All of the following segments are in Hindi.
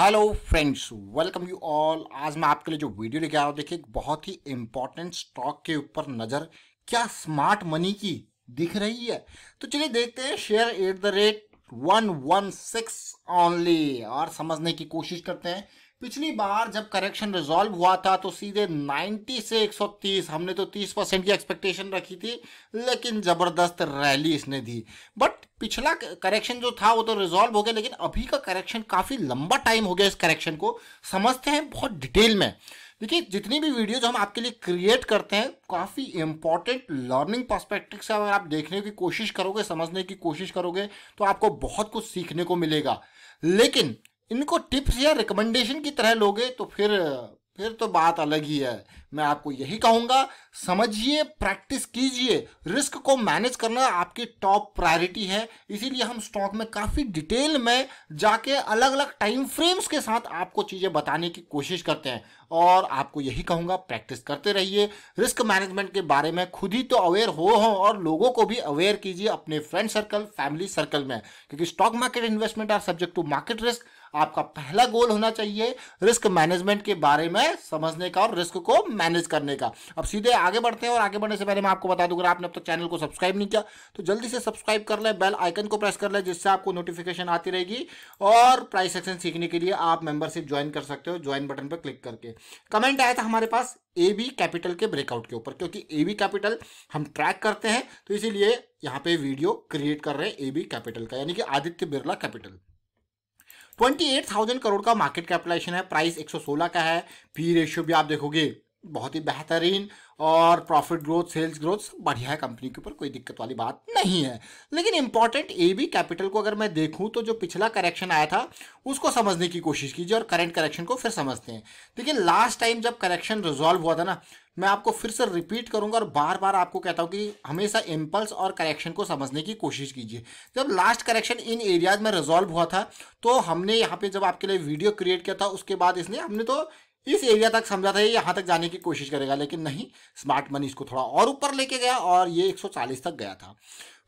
hello friends welcome you all आज मैं आपके लिए जो वीडियो लेके आया हूँ देखिए बहुत ही इम्पोर्टेंट स्टॉक के ऊपर नज़र क्या स्मार्ट मनी की दिख रही है तो चलिए देखते हैं share at the rate one one six only और समझने की कोशिश करते हैं पिछली बार जब करेक्शन रिजॉल्व हुआ था तो सीधे 90 से 130 हमने तो 30 परसेंट की एक्सपेक्टेशन रखी थी लेकिन जबरदस्त रैली इसने दी बट पिछला करेक्शन जो था वो तो रिजॉल्व हो गया लेकिन अभी का करेक्शन काफ़ी लंबा टाइम हो गया इस करेक्शन को समझते हैं बहुत डिटेल में देखिए जितनी भी वीडियोज हम आपके लिए क्रिएट करते हैं काफ़ी इंपॉर्टेंट लर्निंग पर्सपेक्टिव से अगर आप देखने की कोशिश करोगे समझने की कोशिश करोगे तो आपको बहुत कुछ सीखने को मिलेगा लेकिन इनको टिप्स या रिकमेंडेशन की तरह लोगे तो फिर फिर तो बात अलग ही है मैं आपको यही कहूँगा समझिए प्रैक्टिस कीजिए रिस्क को मैनेज करना आपकी टॉप प्रायोरिटी है इसीलिए हम स्टॉक में काफ़ी डिटेल में जाके अलग अलग टाइम फ्रेम्स के साथ आपको चीज़ें बताने की कोशिश करते हैं और आपको यही कहूंगा प्रैक्टिस करते रहिए रिस्क मैनेजमेंट के बारे में खुद ही तो अवेयर हो हों और लोगों को भी अवेयर कीजिए अपने फ्रेंड सर्कल फैमिली सर्कल में क्योंकि stock market investment are subject to market risk आपका पहला गोल होना चाहिए रिस्क मैनेजमेंट के बारे में समझने का और रिस्क को मैनेज करने का अब सीधे आगे बढ़ते हैं और आगे बढ़ने से पहले मैं आपको बता दूंगा आपने अब तक चैनल को सब्सक्राइब नहीं किया तो जल्दी से सब्सक्राइब कर लें बेल आइकन को प्रेस कर लें जिससे आपको नोटिफिकेशन आती रहेगी और प्राइस सेक्शन सीखने के लिए आप मेंबरशिप ज्वाइन कर सकते हो ज्वाइन बटन पर क्लिक करके कमेंट आया था हमारे पास ए बी कैपिटल के ब्रेकआउट के ऊपर क्योंकि ए बी कैपिटल हम ट्रैक करते हैं तो इसीलिए यहाँ पे वीडियो क्रिएट कर रहे हैं ए बी कैपिटल का यानी कि Aditya Birla capital twenty eight thousand crore का मार्केट कैपिटलाइजेशन है प्राइस एक सौ सोलह का है पी रेशियो भी आप देखोगे बहुत ही बेहतरीन और प्रॉफिट ग्रोथ सेल्स ग्रोथ सब बढ़िया है कंपनी के ऊपर कोई दिक्कत वाली बात नहीं है लेकिन इंपॉर्टेंट ए बी कैपिटल को अगर मैं देखूं तो जो पिछला करेक्शन आया था उसको समझने की कोशिश कीजिए और करंट करेक्शन को फिर समझते हैं देखिए लास्ट टाइम जब करेक्शन रिजॉल्व हुआ था ना मैं आपको फिर से रिपीट करूंगा और बार बार आपको कहता हूँ कि हमेशा इम्पल्स और करेक्शन को समझने की कोशिश कीजिए जब लास्ट करेक्शन इन एरियाज में रिजॉल्व हुआ था तो हमने यहाँ पे जब आपके लिए वीडियो क्रिएट किया था उसके बाद इसने हमने तो इस एरिया तक समझा था यहाँ तक जाने की कोशिश करेगा लेकिन नहीं स्मार्ट मनी इसको थोड़ा और ऊपर लेके गया और ये 140 तक गया था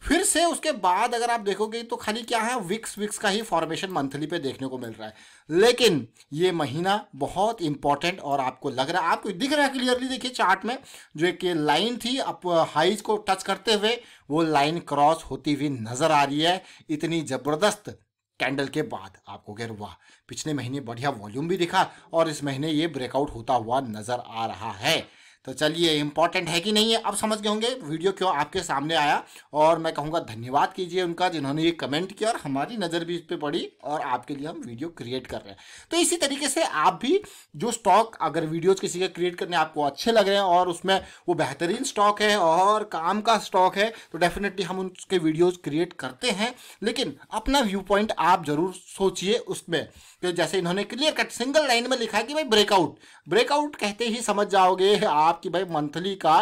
फिर से उसके बाद अगर आप देखोगे तो खाली क्या है विक्स विक्स का ही फॉर्मेशन मंथली पे देखने को मिल रहा है लेकिन ये महीना बहुत इंपॉर्टेंट और आपको लग रहा है आपको दिख रहा है क्लियरली देखिए चार्ट में जो एक लाइन थी अप हाइज को टच करते हुए वो लाइन क्रॉस होती हुई नजर आ रही है इतनी जबरदस्त कैंडल के बाद आपको कह वाह पिछले महीने बढ़िया वॉल्यूम भी दिखा और इस महीने ये ब्रेकआउट होता हुआ नजर आ रहा है तो चलिए इंपॉर्टेंट है कि नहीं है अब समझ गए होंगे वीडियो क्यों आपके सामने आया और मैं कहूँगा धन्यवाद कीजिए उनका जिन्होंने ये कमेंट किया और हमारी नज़र भी इस पर पड़ी और आपके लिए हम वीडियो क्रिएट कर रहे हैं तो इसी तरीके से आप भी जो स्टॉक अगर वीडियोज़ किसी के क्रिएट करने आपको अच्छे लग रहे हैं और उसमें वो बेहतरीन स्टॉक है और काम का स्टॉक है तो डेफिनेटली हम उसके वीडियोज़ क्रिएट करते हैं लेकिन अपना व्यू पॉइंट आप जरूर सोचिए उसमें तो जैसे इन्होंने क्लियर कट सिंगल लाइन में लिखा है कि भाई ब्रेकआउट ब्रेकआउट कहते ही समझ जाओगे आप आपकी भाई मंथली का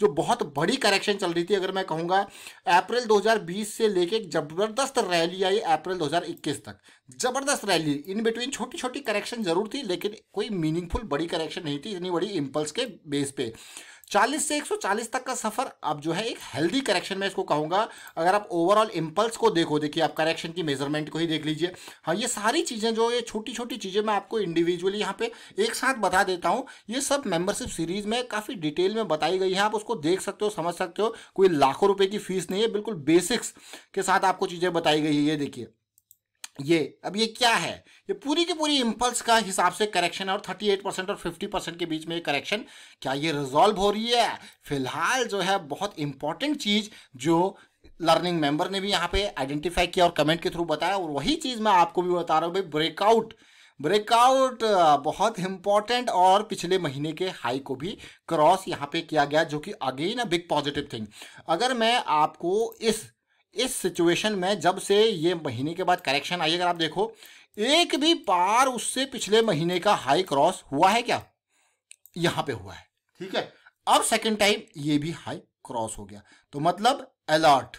जो बहुत बड़ी करेक्शन चल रही थी अगर मैं कहूँगा अप्रैल 2020 से लेके ज़बरदस्त रैली आई अप्रैल 2021 तक ज़बरदस्त रैली इन बिटवीन छोटी छोटी करेक्शन ज़रूर थी लेकिन कोई मीनिंगफुल बड़ी करेक्शन नहीं थी इतनी बड़ी इम्पल्स के बेस पे चालीस से एक सौ चालीस तक का सफ़र अब जो है एक हेल्दी करेक्शन में इसको कहूँगा अगर आप ओवरऑल इम्पल्स को देखो देखिए आप करेक्शन की मेजरमेंट को ही देख लीजिए हाँ ये सारी चीज़ें जो ये छोटी छोटी चीज़ें मैं आपको इंडिविजुअली यहाँ पे एक साथ बता देता हूँ ये सब मेंबरशिप सीरीज़ में काफ़ी डिटेल में बताई गई है आप उसको देख सकते हो समझ सकते हो कोई लाखों रुपये की फीस नहीं है बिल्कुल बेसिक्स के साथ आपको चीज़ें बताई गई है ये देखिए ये अब ये क्या है ये पूरी की पूरी इम्पल्स का हिसाब से करेक्शन है और 38 परसेंट और 50 परसेंट के बीच में ये करेक्शन क्या ये रिजॉल्व हो रही है फिलहाल जो है बहुत इंपॉर्टेंट चीज़ जो लर्निंग मेंबर ने भी यहाँ पे आइडेंटिफाई किया और कमेंट के थ्रू बताया और वही चीज़ मैं आपको भी बता रहा हूँ भाई ब्रेकआउट ब्रेकआउट बहुत इंपॉर्टेंट और पिछले महीने के हाई को भी क्रॉस यहाँ पे किया गया जो कि again a big positive thing अगर मैं आपको इस इस सिचुएशन में जब से ये महीने के बाद करेक्शन आई अगर आप देखो एक भी बार उससे पिछले महीने का हाई क्रॉस हुआ है क्या यहां पे हुआ है ठीक है अब सेकंड टाइम ये भी हाई क्रॉस हो गया तो मतलब अलर्ट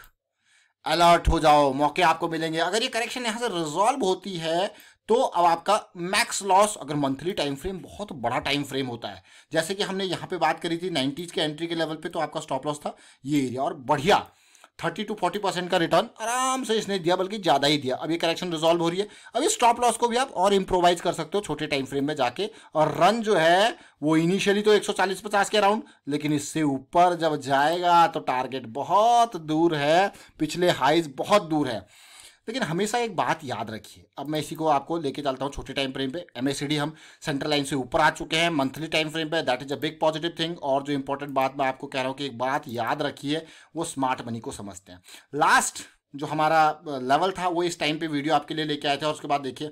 अलर्ट हो जाओ मौके आपको मिलेंगे अगर ये करेक्शन यहां से रिजॉल्व होती है तो अब आपका मैक्स लॉस अगर मंथली टाइम फ्रेम बहुत बड़ा टाइम फ्रेम होता है जैसे कि हमने यहां पे बात करी थी नाइनटीज के एंट्री के लेवल पे तो आपका स्टॉप लॉस था ये एरिया और बढ़िया थर्टी टू फोर्टी परसेंट का रिटर्न आराम से इसने दिया बल्कि ज़्यादा ही दिया अब ये करेक्शन रिजॉल्व हो रही है अब इस स्टॉप लॉस को भी आप और इम्प्रोवाइज कर सकते हो छोटे टाइम फ्रेम में जाके और रन जो है वो इनिशियली तो 140-50 के अराउंड लेकिन इससे ऊपर जब जाएगा तो टारगेट बहुत दूर है पिछले हाइज बहुत दूर है लेकिन हमेशा एक बात याद रखिए अब मैं इसी को आपको लेके चलता हूँ छोटे टाइम फ्रेम पे डी हम सेंट्रल लाइन से ऊपर आ चुके हैं मंथली टाइम फ्रेम पे that is a big positive thing और जो इंपॉर्टेंट बात मैं आपको कह रहा हूँ कि एक बात याद रखिए वो स्मार्ट मनी को समझते हैं लास्ट जो हमारा लेवल था वो इस टाइम पे वीडियो आपके लिए लेके आए थे और उसके बाद देखिए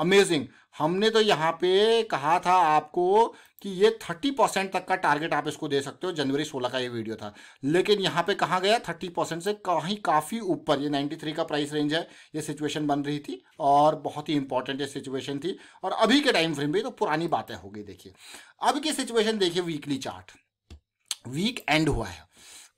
अमेजिंग हमने तो यहाँ पे कहा था आपको कि ये थर्टी परसेंट तक का टारगेट आप इसको दे सकते हो जनवरी सोलह का ये वीडियो था लेकिन यहाँ पे कहाँ गया थर्टी परसेंट से कहीं काफ़ी ऊपर ये नाइन्टी थ्री का प्राइस रेंज है ये सिचुएशन बन रही थी और बहुत ही इंपॉर्टेंट ये सिचुएशन थी और अभी के टाइम फ्रेम में तो पुरानी बातें हो गई देखिए अब की सिचुएशन देखिए वीकली चार्ट वीक एंड हुआ है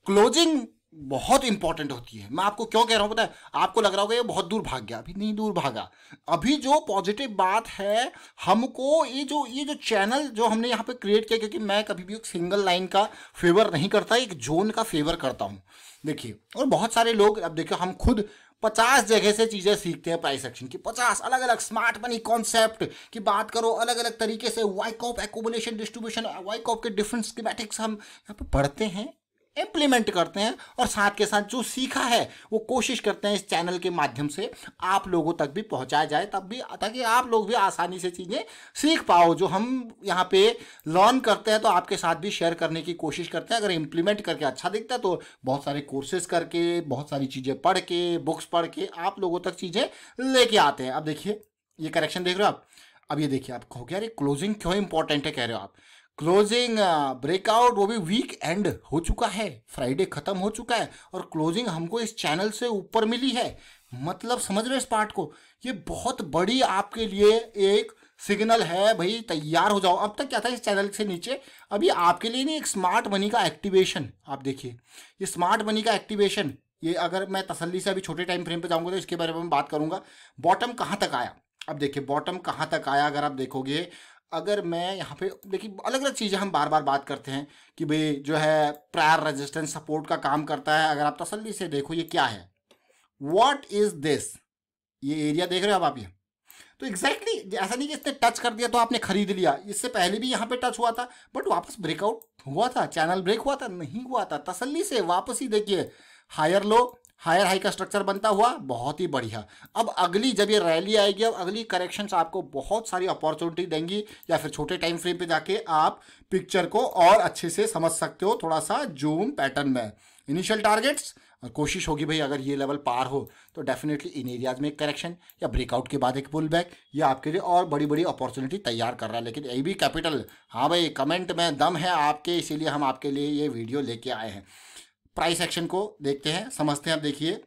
क्लोजिंग बहुत इंपॉर्टेंट होती है मैं आपको क्यों कह रहा हूँ पता है आपको लग रहा होगा ये बहुत दूर भाग गया अभी नहीं दूर भागा अभी जो पॉजिटिव बात है हमको ये जो ये जो चैनल जो हमने यहाँ पे क्रिएट किया क्योंकि मैं कभी भी एक सिंगल लाइन का फेवर नहीं करता एक जोन का फेवर करता हूँ देखिए और बहुत सारे लोग अब देखिए हम खुद पचास जगह से चीज़ें सीखते हैं प्राइस एक्शन की पचास अलग अलग स्मार्ट मनी कॉन्सेप्ट की बात करो अलग अलग तरीके से वाइकॉप एकोबलेशन डिस्ट्रीब्यूशन वाइकॉप के डिफरेंट स्कीमेटिक्स हम यहाँ पे पढ़ते हैं इम्प्लीमेंट करते हैं और साथ के साथ जो सीखा है वो कोशिश करते हैं इस चैनल के माध्यम से आप लोगों तक भी पहुंचाया जाए तब भी ताकि आप लोग भी आसानी से चीज़ें सीख पाओ जो हम यहाँ पे लर्न करते हैं तो आपके साथ भी शेयर करने की कोशिश करते हैं अगर इम्प्लीमेंट करके अच्छा दिखता है तो बहुत सारे कोर्सेज करके बहुत सारी चीज़ें पढ़ के बुक्स पढ़ के आप लोगों तक चीज़ें लेके आते हैं अब देखिए ये करेक्शन देख रहे हो आप अब ये देखिए आप कहो यार ये क्लोजिंग क्यों इंपॉर्टेंट है कह रहे हो आप क्लोजिंग ब्रेकआउट uh, वो भी वीक एंड हो चुका है फ्राइडे खत्म हो चुका है और क्लोजिंग हमको इस चैनल से ऊपर मिली है मतलब समझ रहे इस पार्ट को ये बहुत बड़ी आपके लिए एक सिग्नल है भाई तैयार हो जाओ अब तक क्या था इस चैनल से नीचे अभी आपके लिए नहीं एक स्मार्ट मनी का एक्टिवेशन आप देखिए ये स्मार्ट मनी का एक्टिवेशन ये अगर मैं तसल्ली से अभी छोटे टाइम फ्रेम पे जाऊंगा तो इसके बारे में बात करूंगा बॉटम कहाँ तक आया अब देखिए बॉटम कहाँ तक आया अगर आप देखोगे अगर मैं यहाँ पे देखिए अलग अलग चीज़ें हम बार बार बात करते हैं कि भाई जो है प्रायर रेजिस्टेंस सपोर्ट का काम करता है अगर आप तसल्ली से देखो ये क्या है वॉट इज दिस ये एरिया देख रहे हो आप ये तो एग्जैक्टली exactly, ऐसा नहीं कि इसने टच कर दिया तो आपने खरीद लिया इससे पहले भी यहाँ पे टच हुआ था बट वापस ब्रेकआउट हुआ था चैनल ब्रेक हुआ था नहीं हुआ था तसल्ली से वापस ही देखिए हायर लो हायर हाई का स्ट्रक्चर बनता हुआ बहुत ही बढ़िया अब अगली जब ये रैली आएगी अब अगली करेक्शंस आपको बहुत सारी अपॉर्चुनिटी देंगी या फिर छोटे टाइम फ्रेम पे जाके आप पिक्चर को और अच्छे से समझ सकते हो थोड़ा सा जूम पैटर्न में इनिशियल टारगेट्स और कोशिश होगी भाई अगर ये लेवल पार हो तो डेफिनेटली इन एरियाज में एक करेक्शन या ब्रेकआउट के बाद एक पुल बैक ये आपके लिए और बड़ी बड़ी अपॉर्चुनिटी तैयार कर रहा है लेकिन ए बी कैपिटल हाँ भाई कमेंट में दम है आपके इसीलिए हम आपके लिए ये वीडियो लेके आए हैं प्राइस एक्शन को देखते हैं समझते हैं आप देखिए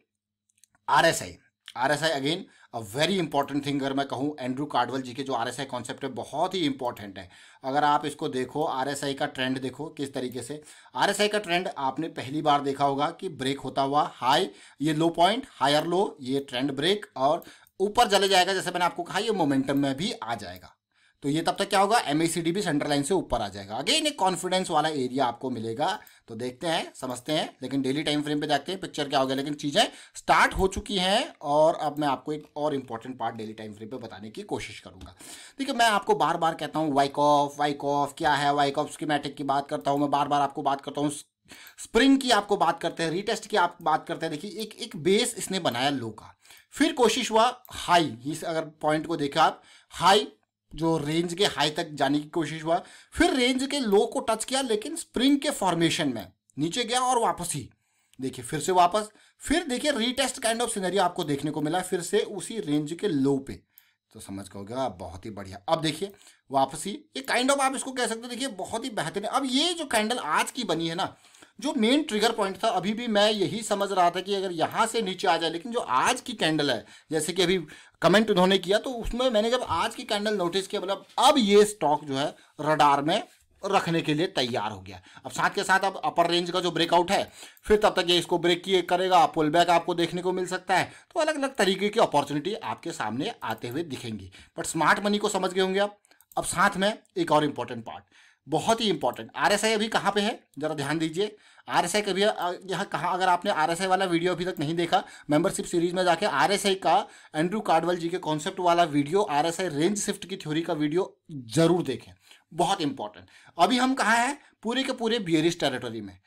R S I R S I again a very important thing अगर मैं कहूँ एंड्रू कार्डवल जी के जो आर एस आई कॉन्सेप्ट है बहुत ही इंपॉर्टेंट है अगर आप इसको देखो आर एस आई का ट्रेंड देखो किस तरीके से आर एस आई का ट्रेंड आपने पहली बार देखा होगा कि ब्रेक होता हुआ हाई ये लो पॉइंट हायर लो ये ट्रेंड ब्रेक और ऊपर चले जाएगा जैसे मैंने आपको कहा ये मोमेंटम में भी आ जाएगा तो ये तब तक क्या होगा एम भी सेंटर लाइन से ऊपर आ जाएगा अगेन एक कॉन्फिडेंस वाला एरिया आपको मिलेगा तो देखते हैं समझते हैं लेकिन डेली टाइम फ्रेम पे देखते हैं पिक्चर क्या हो गया लेकिन चीज़ें स्टार्ट हो चुकी हैं और अब मैं आपको एक और important part daily time frame पे बताने की कोशिश करूंगा देखिए मैं आपको बार बार कहता हूँ वाइक ऑफ वाइक ऑफ क्या है वाइक ऑफ स्कीमेटिक की बात करता हूँ मैं बार बार आपको बात करता हूँ स्प्रिंग की आपको बात करते हैं रीटेस्ट की आप बात करते हैं देखिए एक एक बेस इसने बनाया लो का फिर कोशिश हुआ हाई इस अगर पॉइंट को देखा आप हाई जो रेंज के हाई तक जाने की कोशिश हुआ फिर रेंज के लो को टच किया लेकिन स्प्रिंग के फॉर्मेशन में नीचे गया और वापस ही देखिए फिर से वापस फिर देखिए रीटेस्ट काइंड ऑफ सिनेरियो आपको देखने को मिला फिर से उसी रेंज के लो पे तो समझ का होगा बहुत ही बढ़िया अब देखिए वापसी ये काइंड ऑफ आप इसको कह सकते हो देखिए बहुत ही बेहतरीन अब ये जो कैंडल आज की बनी है ना जो मेन ट्रिगर पॉइंट था अभी भी मैं यही समझ रहा था कि अगर यहाँ से नीचे आ जाए लेकिन जो आज की कैंडल है जैसे कि अभी कमेंट उन्होंने किया तो उसमें मैंने जब आज की कैंडल नोटिस किया मतलब अब ये स्टॉक जो है रडार में रखने के लिए तैयार हो गया अब साथ के साथ अब अपर रेंज का जो ब्रेकआउट है फिर तब तक ये इसको ब्रेक किए करेगा पुल बैक आपको देखने को मिल सकता है तो अलग अलग तरीके की अपॉर्चुनिटी आपके सामने आते हुए दिखेंगी बट स्मार्ट मनी को समझ गए होंगे आप अब साथ में एक और इम्पॉर्टेंट पार्ट बहुत ही इंपॉर्टेंट आर अभी कहाँ पे है जरा ध्यान दीजिए आर एस आई कभी यहाँ कहाँ अगर आपने आर एस आई वाला वीडियो अभी तक नहीं देखा मेंबरशिप सीरीज में जाके आर एस आई का एंड्रू कार्डवल जी के कॉन्सेप्ट वाला video R S I range shift की थ्योरी का वीडियो जरूर देखें बहुत इंपॉर्टेंट अभी हम कहाँ हैं पूरे के पूरे बियरिस टेरिटोरी में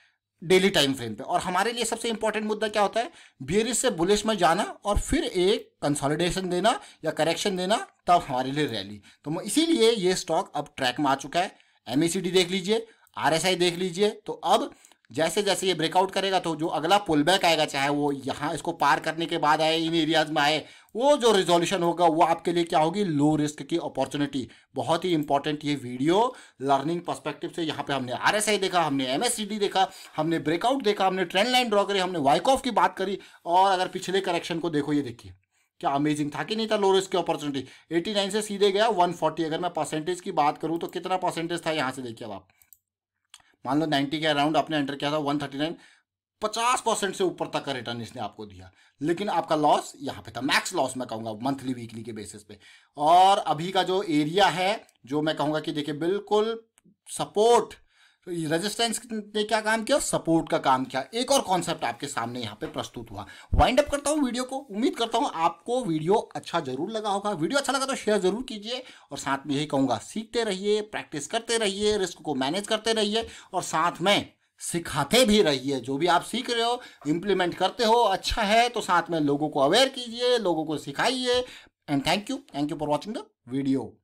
डेली टाइम फ्रेम पे और हमारे लिए सबसे इंपॉर्टेंट मुद्दा क्या होता है बियरिस से बुलिश में जाना और फिर एक कंसोलिडेशन देना या करेक्शन देना तब हमारे लिए रैली तो इसीलिए ये स्टॉक अब ट्रैक में आ चुका है एम देख लीजिए आर देख लीजिए तो अब जैसे जैसे ये ब्रेकआउट करेगा तो जो अगला पुल बैक आएगा चाहे वो यहाँ इसको पार करने के बाद आए इन एरियाज में आए वो जो रिजोल्यूशन होगा वो आपके लिए क्या होगी लो रिस्क की अपॉर्चुनिटी बहुत ही इंपॉर्टेंट ये वीडियो लर्निंग पर्सपेक्टिव से यहाँ पे हमने आई देखा हमने डी देखा हमने ब्रेकआउट देखा हमने ट्रेंड लाइन ड्रॉ करी हमने वाइक ऑफ की बात करी और अगर पिछले करेक्शन को देखो ये देखिए क्या अमेजिंग था कि नहीं था लो रिस्क की अपॉर्चुनिटी 89 से सीधे गया 140 अगर मैं परसेंटेज की बात करूँ तो कितना परसेंटेज था यहाँ से देखिए अब आप मान लो नाइन्टी के अराउंड आपने एंटर किया था वन थर्टी नाइन पचास परसेंट से ऊपर तक का रिटर्न इसने आपको दिया लेकिन आपका लॉस यहाँ पे था मैक्स लॉस मैं कहूँगा मंथली वीकली के बेसिस पे और अभी का जो एरिया है जो मैं कहूँगा कि देखिए बिल्कुल सपोर्ट रेजिस्टेंस तो ने क्या काम किया सपोर्ट का काम किया एक और कॉन्सेप्ट आपके सामने यहाँ पे प्रस्तुत हुआ वाइंड अप करता हूँ वीडियो को उम्मीद करता हूँ आपको वीडियो अच्छा जरूर लगा होगा वीडियो अच्छा लगा तो शेयर जरूर कीजिए और साथ में यही कहूँगा सीखते रहिए प्रैक्टिस करते रहिए रिस्क को मैनेज करते रहिए और साथ में सिखाते भी रहिए जो भी आप सीख रहे हो इम्प्लीमेंट करते हो अच्छा है तो साथ में लोगों को अवेयर कीजिए लोगों को सिखाइए and thank you thank you for watching the video